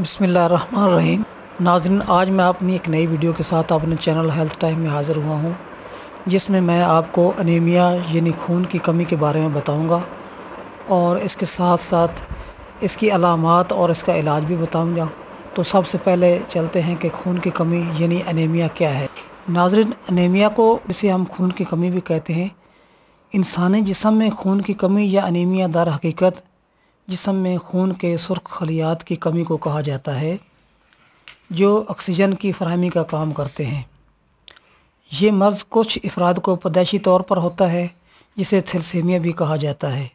बसमीम नाजरन आज मैं अपनी एक नई वीडियो के साथ अपने चैनल हेल्थ टाइम में हाज़िर हुआ हूँ जिसमें मैं आपको अनीमिया यानी खून की कमी के बारे में बताऊँगा और इसके साथ साथ इसकी अलामत और इसका इलाज भी बताऊँगा तो सबसे पहले चलते हैं कि खून की कमी यानी अनीमिया क्या है नाजरन अनीमिया को जिसे हम खून की कमी भी कहते हैं इंसानी जिसम में खून की कमी या अनीमिया दर हकीकत जिसम में खून के सुर्ख खलियात की कमी को कहा जाता है जो ऑक्सीजन की फरहमी का काम करते हैं ये मर्ज़ कुछ अफराद को पैदाशी तौर पर होता है जिसे थैलसीमिया भी कहा जाता है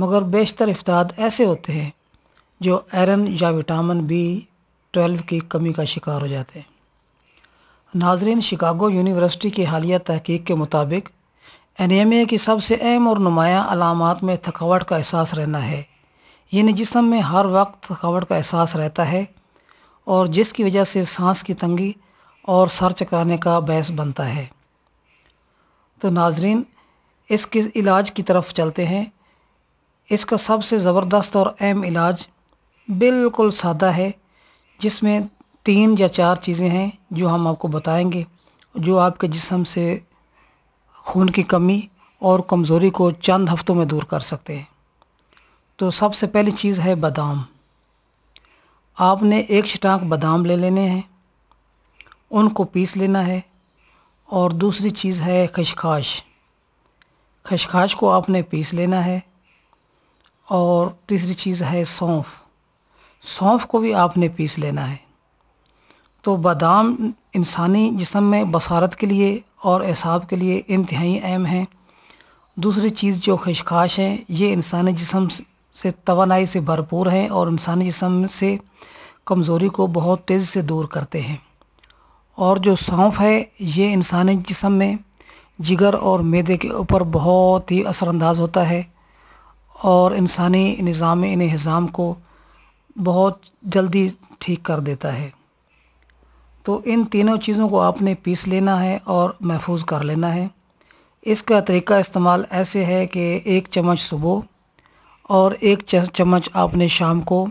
मगर बेशतर अफराद ऐसे होते हैं जो आयरन या विटामिन बी ट्वेल्व की कमी का शिकार हो जाते हैं नाजरीन शिकागो यूनिवर्सिटी की हालिया तहकीक के मुताबिक एनीमिया की सबसे अहम और नुमायाँ अलामत में थकावट का एहसास रहना है यानी जिसम में हर वक्त थकावट का एहसास रहता है और जिसकी वजह से सांस की तंगी और सर चकराने का बहस बनता है तो नाजरीन इसके इलाज की तरफ चलते हैं इसका सबसे ज़बरदस्त और अहम इलाज बिल्कुल सादा है जिसमें तीन या चार चीज़ें हैं जो हम आपको बताएंगे जो आपके जिसम से खून की कमी और कमज़ोरी को चंद हफ्तों में दूर कर सकते हैं तो सबसे पहली चीज़ है बादाम आपने एक शटाक बादाम ले लेने हैं उनको पीस लेना है और दूसरी चीज़ है खशखाश खशखाश को आपने पीस लेना है और तीसरी चीज़ है सौंफ सौंफ को भी आपने पीस लेना है तो बादाम इंसानी जिसम में बसारत के लिए और एसाब के लिए इंतहाई अहम हैं दूसरी चीज़ जो खशखाश है ये इंसानी जिसम से तोानाई से भरपूर हैं और इंसानी जिसम से कमज़ोरी को बहुत तेज़ी से दूर करते हैं और जो सौंफ है ये इंसानी जिसम में जिगर और मैदे के ऊपर बहुत ही असरानंदाज होता है और इंसानी निज़ाम इन हज़ाम को बहुत जल्दी ठीक कर देता है तो इन तीनों चीज़ों को आपने पीस लेना है और महफूज कर लेना है इसका तरीका इस्तेमाल ऐसे है कि एक चम्मच सुबह और एक चम्मच आपने शाम को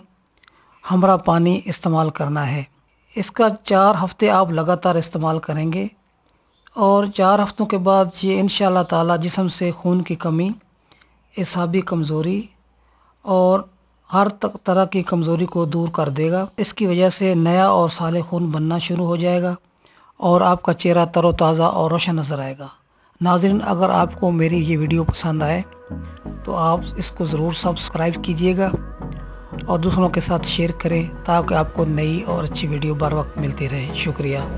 हमरा पानी इस्तेमाल करना है इसका चार हफ्ते आप लगातार इस्तेमाल करेंगे और चार हफ्तों के बाद ये इन ताला जिसम से खून की कमी इसाबी कमज़ोरी और हर तरह की कमज़ोरी को दूर कर देगा इसकी वजह से नया और साले खून बनना शुरू हो जाएगा और आपका चेहरा तरोताज़ा और रोशन नज़र आएगा नाजरन अगर आपको मेरी ये वीडियो पसंद आए तो आप इसको ज़रूर सब्सक्राइब कीजिएगा और दूसरों के साथ शेयर करें ताकि आपको नई और अच्छी वीडियो बार वक्त मिलती रहे शुक्रिया